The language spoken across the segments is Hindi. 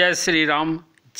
जय श्री राम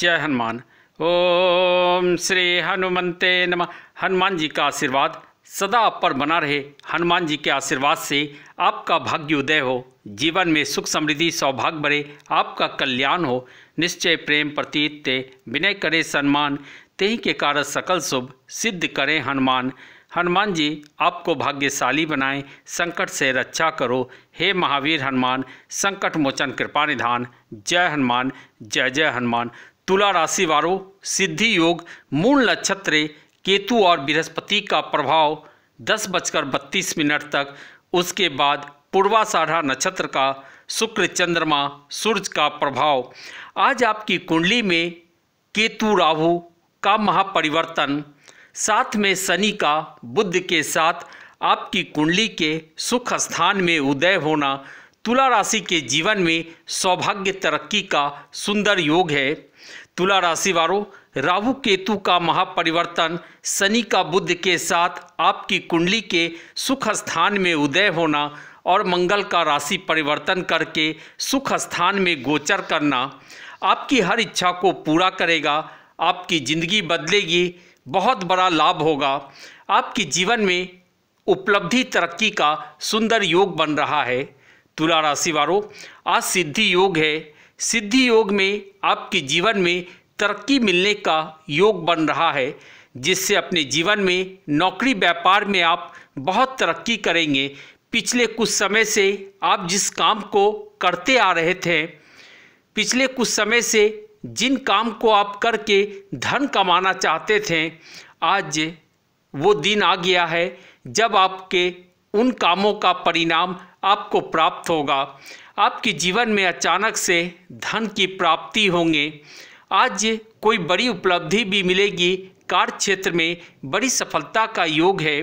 जय हनुमान ओम श्री हनुमंते नमः हनुमान जी का आशीर्वाद सदा आप पर बना रहे हनुमान जी के आशीर्वाद से आपका भाग्योदय हो जीवन में सुख समृद्धि सौभाग्य बढ़े आपका कल्याण हो निश्चय प्रेम प्रतीत विनय करे सम्मान तेह के कारण सकल शुभ सिद्ध करें हनुमान हनुमान जी आपको भाग्यशाली बनाएं संकट से रक्षा करो हे महावीर हनुमान संकट मोचन कृपा निधान जय हनुमान जय जय हनुमान तुला राशि वालों सिद्धि योग मूल नक्षत्र केतु और बृहस्पति का प्रभाव दस बजकर बत्तीस मिनट तक उसके बाद पूर्वाषाढ़ा नक्षत्र का शुक्र चंद्रमा सूर्य का प्रभाव आज आपकी कुंडली में केतु राहु का महापरिवर्तन साथ में शनि का बुद्ध के साथ आपकी कुंडली के सुख स्थान में उदय होना तुला राशि के जीवन में सौभाग्य तरक्की का सुंदर योग है तुला राशि वालों राहु केतु का महापरिवर्तन शनि का बुद्ध के साथ आपकी कुंडली के सुख स्थान में उदय होना और मंगल का राशि परिवर्तन करके सुख स्थान में गोचर करना आपकी हर इच्छा को पूरा करेगा आपकी जिंदगी बदलेगी बहुत बड़ा लाभ होगा आपके जीवन में उपलब्धि तरक्की का सुंदर योग बन रहा है तुला राशि वालों आज सिद्धि योग है सिद्धि योग में आपके जीवन में तरक्की मिलने का योग बन रहा है जिससे अपने जीवन में नौकरी व्यापार में आप बहुत तरक्की करेंगे पिछले कुछ समय से आप जिस काम को करते आ रहे थे पिछले कुछ समय से जिन काम को आप करके धन कमाना चाहते थे आज वो दिन आ गया है जब आपके उन कामों का परिणाम आपको प्राप्त होगा आपके जीवन में अचानक से धन की प्राप्ति होंगे आज कोई बड़ी उपलब्धि भी मिलेगी कार्य क्षेत्र में बड़ी सफलता का योग है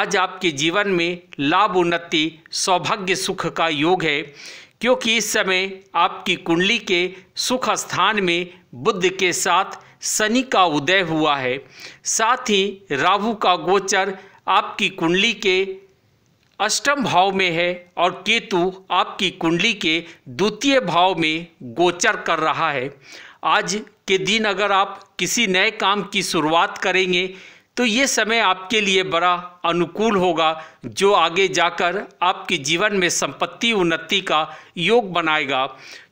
आज आपके जीवन में लाभ उन्नति सौभाग्य सुख का योग है क्योंकि इस समय आपकी कुंडली के सुख स्थान में बुद्ध के साथ शनि का उदय हुआ है साथ ही राहु का गोचर आपकी कुंडली के अष्टम भाव में है और केतु आपकी कुंडली के द्वितीय भाव में गोचर कर रहा है आज के दिन अगर आप किसी नए काम की शुरुआत करेंगे तो ये समय आपके लिए बड़ा अनुकूल होगा जो आगे जाकर आपके जीवन में संपत्ति उन्नति का योग बनाएगा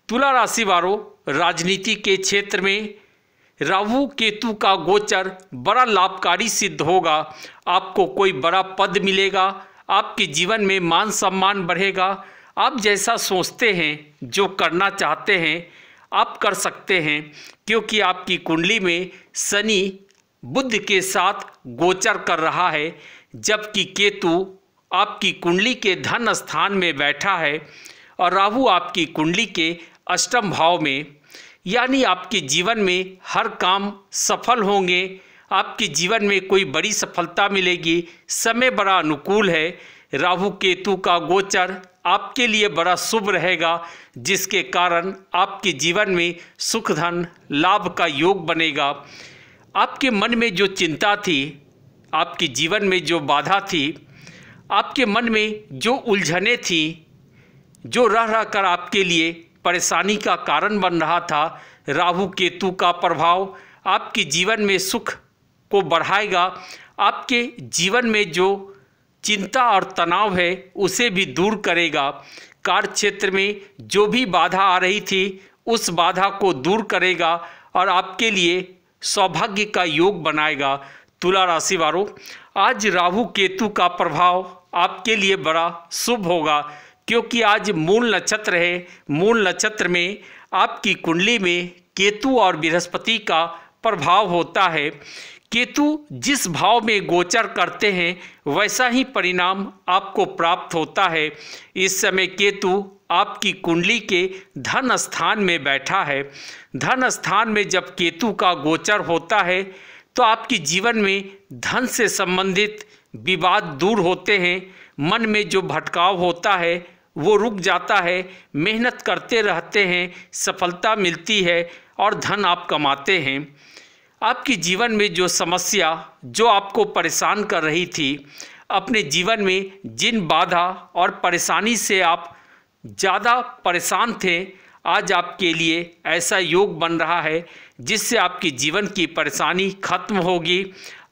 तुला राशि वालों राजनीति के क्षेत्र में राहु केतु का गोचर बड़ा लाभकारी सिद्ध होगा आपको कोई बड़ा पद मिलेगा आपके जीवन में मान सम्मान बढ़ेगा आप जैसा सोचते हैं जो करना चाहते हैं आप कर सकते हैं क्योंकि आपकी कुंडली में शनि बुद्ध के साथ गोचर कर रहा है जबकि केतु आपकी कुंडली के धन स्थान में बैठा है और राहु आपकी कुंडली के अष्टम भाव में यानी आपके जीवन में हर काम सफल होंगे आपके जीवन में कोई बड़ी सफलता मिलेगी समय बड़ा अनुकूल है राहु केतु का गोचर आपके लिए बड़ा शुभ रहेगा जिसके कारण आपके जीवन में सुख धन लाभ का योग बनेगा आपके मन में जो चिंता थी आपके जीवन में जो बाधा थी आपके मन में जो उलझने थी जो रह रह कर आपके लिए परेशानी का कारण बन रहा था राहु केतु का प्रभाव आपके जीवन में सुख को बढ़ाएगा आपके जीवन में जो चिंता और तनाव है उसे भी दूर करेगा कार्य क्षेत्र में जो भी बाधा आ रही थी उस बाधा को दूर करेगा और आपके लिए सौभाग्य का योग बनाएगा तुला राशि वालों आज राहु केतु का प्रभाव आपके लिए बड़ा शुभ होगा क्योंकि आज मूल नक्षत्र है मूल नक्षत्र में आपकी कुंडली में केतु और बृहस्पति का प्रभाव होता है केतु जिस भाव में गोचर करते हैं वैसा ही परिणाम आपको प्राप्त होता है इस समय केतु आपकी कुंडली के धन स्थान में बैठा है धन स्थान में जब केतु का गोचर होता है तो आपके जीवन में धन से संबंधित विवाद दूर होते हैं मन में जो भटकाव होता है वो रुक जाता है मेहनत करते रहते हैं सफलता मिलती है और धन आप कमाते हैं आपकी जीवन में जो समस्या जो आपको परेशान कर रही थी अपने जीवन में जिन बाधा और परेशानी से आप ज़्यादा परेशान थे आज आपके लिए ऐसा योग बन रहा है जिससे आपके जीवन की परेशानी खत्म होगी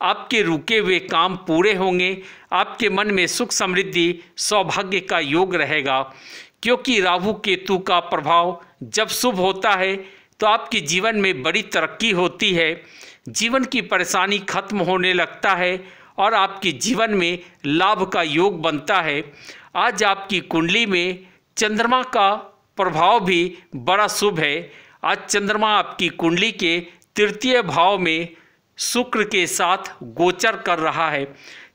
आपके रुके हुए काम पूरे होंगे आपके मन में सुख समृद्धि सौभाग्य का योग रहेगा क्योंकि राहु केतु का प्रभाव जब शुभ होता है तो आपके जीवन में बड़ी तरक्की होती है जीवन की परेशानी खत्म होने लगता है और आपके जीवन में लाभ का योग बनता है आज आपकी कुंडली में चंद्रमा का प्रभाव भी बड़ा शुभ है आज चंद्रमा आपकी कुंडली के तृतीय भाव में शुक्र के साथ गोचर कर रहा है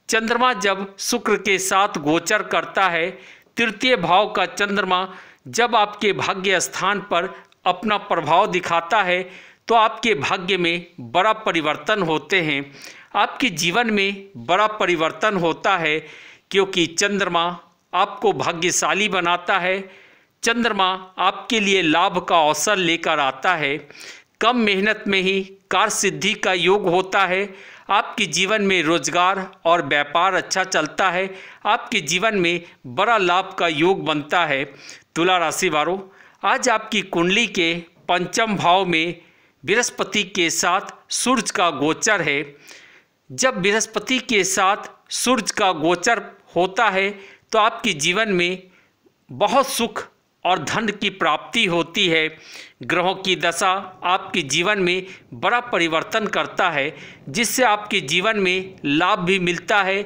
चंद्रमा जब शुक्र के साथ गोचर करता है तृतीय भाव का चंद्रमा जब आपके भाग्य स्थान पर अपना प्रभाव दिखाता है तो आपके भाग्य में बड़ा परिवर्तन होते हैं आपके जीवन में बड़ा परिवर्तन होता है क्योंकि चंद्रमा आपको भाग्यशाली बनाता है चंद्रमा आपके लिए लाभ का अवसर लेकर आता है कम मेहनत में ही कार सिद्धि का योग होता है आपके जीवन में रोजगार और व्यापार अच्छा चलता है आपके जीवन में बड़ा लाभ का योग बनता है तुला राशि वालों आज आपकी कुंडली के पंचम भाव में बृहस्पति के साथ सूर्य का गोचर है जब बृहस्पति के साथ सूर्य का गोचर होता है तो आपके जीवन में बहुत सुख और धन की प्राप्ति होती है ग्रहों की दशा आपके जीवन में बड़ा परिवर्तन करता है जिससे आपके जीवन में लाभ भी मिलता है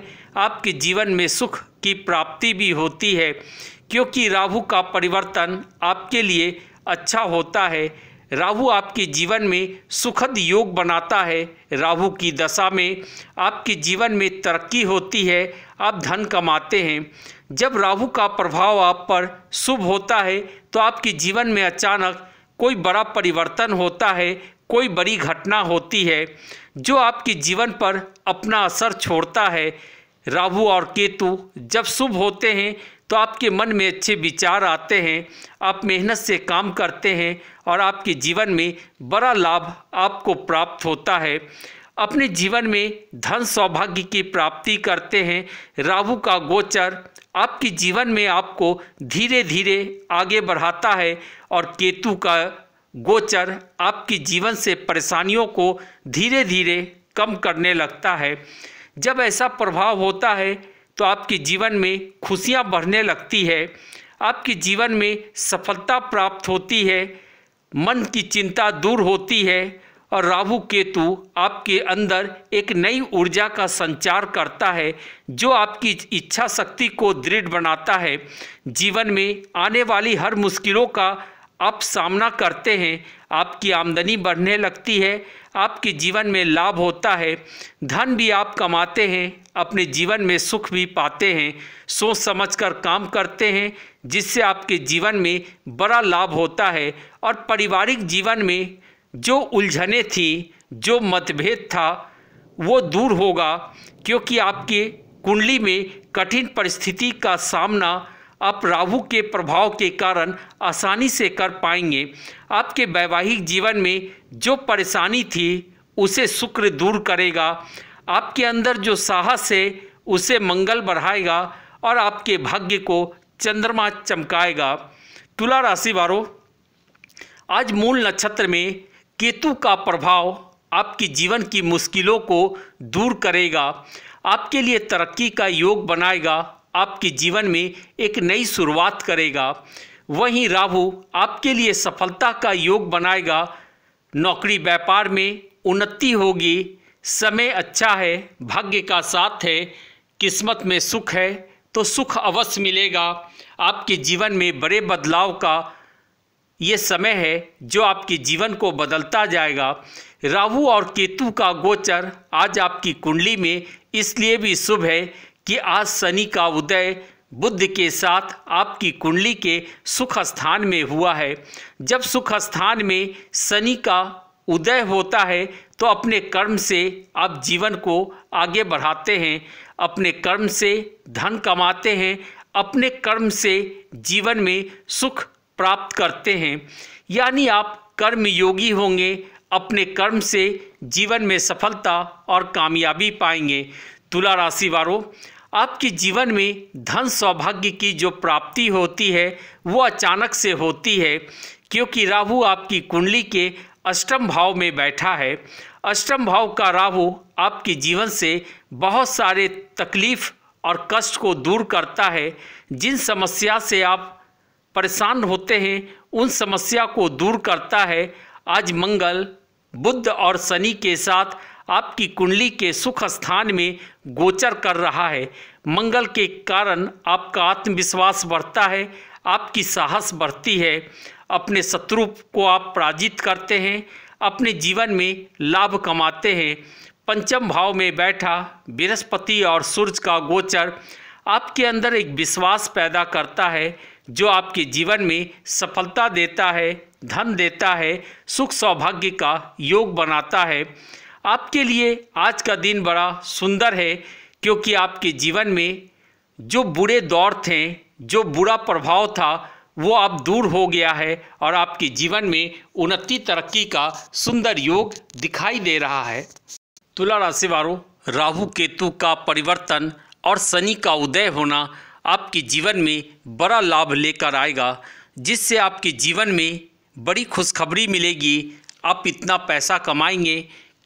आपके जीवन में सुख की प्राप्ति भी होती है क्योंकि राहु का परिवर्तन आपके लिए अच्छा होता है राहु आपके जीवन में सुखद योग बनाता है राहु की दशा में आपके जीवन में तरक्की होती है आप धन कमाते हैं जब राहु का प्रभाव आप पर शुभ होता है तो आपके जीवन में अचानक कोई बड़ा परिवर्तन होता है कोई बड़ी घटना होती है जो आपके जीवन पर अपना असर छोड़ता है राहु और केतु जब शुभ होते हैं तो आपके मन में अच्छे विचार आते हैं आप मेहनत से काम करते हैं और आपके जीवन में बड़ा लाभ आपको प्राप्त होता है अपने जीवन में धन सौभाग्य की प्राप्ति करते हैं राहु का गोचर आपके जीवन में आपको धीरे धीरे आगे बढ़ाता है और केतु का गोचर आपके जीवन से परेशानियों को धीरे धीरे कम करने लगता है जब ऐसा प्रभाव होता है तो आपके जीवन में खुशियाँ बढ़ने लगती है आपके जीवन में सफलता प्राप्त होती है मन की चिंता दूर होती है और राहु केतु आपके अंदर एक नई ऊर्जा का संचार करता है जो आपकी इच्छा शक्ति को दृढ़ बनाता है जीवन में आने वाली हर मुश्किलों का आप सामना करते हैं आपकी आमदनी बढ़ने लगती है आपके जीवन में लाभ होता है धन भी आप कमाते हैं अपने जीवन में सुख भी पाते हैं सोच समझकर काम करते हैं जिससे आपके जीवन में बड़ा लाभ होता है और पारिवारिक जीवन में जो उलझने थी जो मतभेद था वो दूर होगा क्योंकि आपके कुंडली में कठिन परिस्थिति का सामना आप राहु के प्रभाव के कारण आसानी से कर पाएंगे आपके वैवाहिक जीवन में जो परेशानी थी उसे शुक्र दूर करेगा आपके अंदर जो साहस है उसे मंगल बढ़ाएगा और आपके भाग्य को चंद्रमा चमकाएगा तुला राशि वालों आज मूल नक्षत्र में केतु का प्रभाव आपकी जीवन की मुश्किलों को दूर करेगा आपके लिए तरक्की का योग बनाएगा आपके जीवन में एक नई शुरुआत करेगा वहीं राहु आपके लिए सफलता का योग बनाएगा नौकरी व्यापार में उन्नति होगी समय अच्छा है भाग्य का साथ है किस्मत में सुख है तो सुख अवश्य मिलेगा आपके जीवन में बड़े बदलाव का ये समय है जो आपके जीवन को बदलता जाएगा राहु और केतु का गोचर आज आपकी कुंडली में इसलिए भी शुभ है कि आज शनि का उदय बुद्ध के साथ आपकी कुंडली के सुख स्थान में हुआ है जब सुख स्थान में शनि का उदय होता है तो अपने कर्म से आप जीवन को आगे बढ़ाते हैं अपने कर्म से धन कमाते हैं अपने कर्म से जीवन में सुख प्राप्त करते हैं यानी आप कर्मयोगी होंगे अपने कर्म से जीवन में सफलता और कामयाबी पाएंगे तुला राशि वालों आपके जीवन में धन सौभाग्य की जो प्राप्ति होती है वो अचानक से होती है क्योंकि राहु आपकी कुंडली के अष्टम भाव में बैठा है अष्टम भाव का राहु आपके जीवन से बहुत सारे तकलीफ़ और कष्ट को दूर करता है जिन समस्या से आप परेशान होते हैं उन समस्या को दूर करता है आज मंगल बुद्ध और शनि के साथ आपकी कुंडली के सुख स्थान में गोचर कर रहा है मंगल के कारण आपका आत्मविश्वास बढ़ता है आपकी साहस बढ़ती है अपने शत्रु को आप पराजित करते हैं अपने जीवन में लाभ कमाते हैं पंचम भाव में बैठा बृहस्पति और सूर्य का गोचर आपके अंदर एक विश्वास पैदा करता है जो आपके जीवन में सफलता देता है धन देता है सुख सौभाग्य का योग बनाता है आपके लिए आज का दिन बड़ा सुंदर है क्योंकि आपके जीवन में जो बुरे दौर थे जो बुरा प्रभाव था वो अब दूर हो गया है और आपके जीवन में उन्नति तरक्की का सुंदर योग दिखाई दे रहा है तुला राशि वालों राहु केतु का परिवर्तन और शनि का उदय होना आपके जीवन में बड़ा लाभ लेकर आएगा जिससे आपके जीवन में बड़ी खुशखबरी मिलेगी आप इतना पैसा कमाएंगे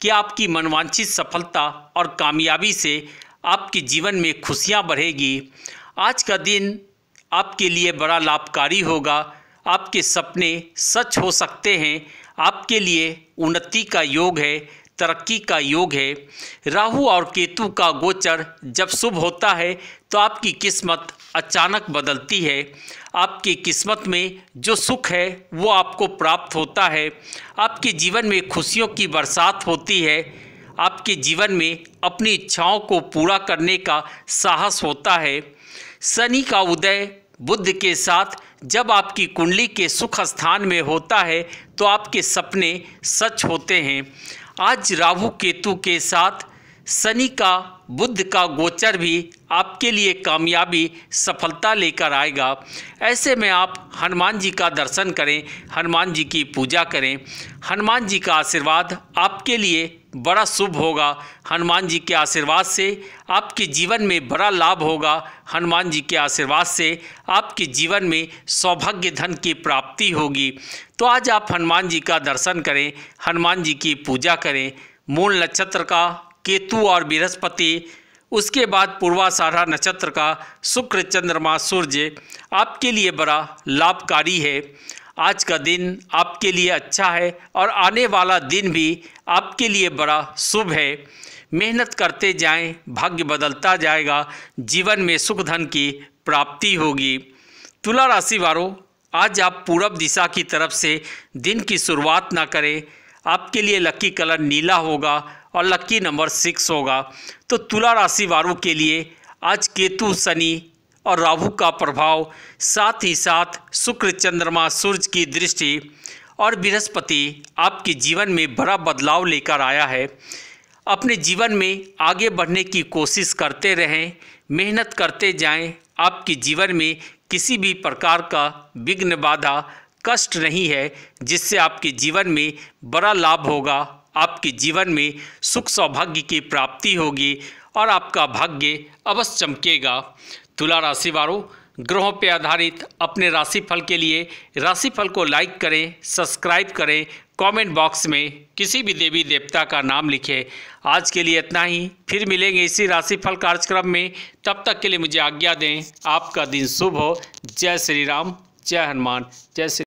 कि आपकी मनवांछित सफलता और कामयाबी से आपके जीवन में खुशियां बढ़ेगी आज का दिन आपके लिए बड़ा लाभकारी होगा आपके सपने सच हो सकते हैं आपके लिए उन्नति का योग है तरक्की का योग है राहु और केतु का गोचर जब शुभ होता है तो आपकी किस्मत अचानक बदलती है आपकी किस्मत में जो सुख है वो आपको प्राप्त होता है आपके जीवन में खुशियों की बरसात होती है आपके जीवन में अपनी इच्छाओं को पूरा करने का साहस होता है शनि का उदय बुद्ध के साथ जब आपकी कुंडली के सुख स्थान में होता है तो आपके सपने सच होते हैं आज राहु केतु के साथ शनि का बुद्ध का गोचर भी आपके लिए कामयाबी सफलता लेकर आएगा ऐसे में आप हनुमान जी का दर्शन करें हनुमान जी की पूजा करें हनुमान जी का आशीर्वाद आपके लिए बड़ा शुभ होगा हनुमान जी के आशीर्वाद से आपके जीवन में बड़ा लाभ होगा हनुमान जी के आशीर्वाद से आपके जीवन में सौभाग्य धन की प्राप्ति होगी तो आज आप हनुमान जी का दर्शन करें हनुमान जी की पूजा करें मूल नक्षत्र का केतु और बृहस्पति उसके बाद पूर्वाषाढ़ा नक्षत्र का शुक्र चंद्रमा सूर्य आपके लिए बड़ा लाभकारी है आज का दिन आपके लिए अच्छा है और आने वाला दिन भी आपके लिए बड़ा शुभ है मेहनत करते जाएं भाग्य बदलता जाएगा जीवन में सुख धन की प्राप्ति होगी तुला राशि वालों आज आप पूरब दिशा की तरफ से दिन की शुरुआत ना करें आपके लिए लकी कलर नीला होगा और लक्की नंबर सिक्स होगा तो तुला राशि वालों के लिए आज केतु शनि और राहु का प्रभाव साथ ही साथ शुक्र चंद्रमा सूर्य की दृष्टि और बृहस्पति आपके जीवन में बड़ा बदलाव लेकर आया है अपने जीवन में आगे बढ़ने की कोशिश करते रहें मेहनत करते जाएं आपके जीवन में किसी भी प्रकार का विघ्न बाधा कष्ट नहीं है जिससे आपके जीवन में बड़ा लाभ होगा आपके जीवन में सुख सौभाग्य की प्राप्ति होगी और आपका भाग्य अवश्य चमकेगा तुला राशि वालों ग्रहों पर आधारित अपने राशिफल के लिए राशिफल को लाइक करें सब्सक्राइब करें कमेंट बॉक्स में किसी भी देवी देवता का नाम लिखें आज के लिए इतना ही फिर मिलेंगे इसी राशिफल कार्यक्रम में तब तक के लिए मुझे आज्ञा दें आपका दिन शुभ हो जय श्री राम जय हनुमान जय श्री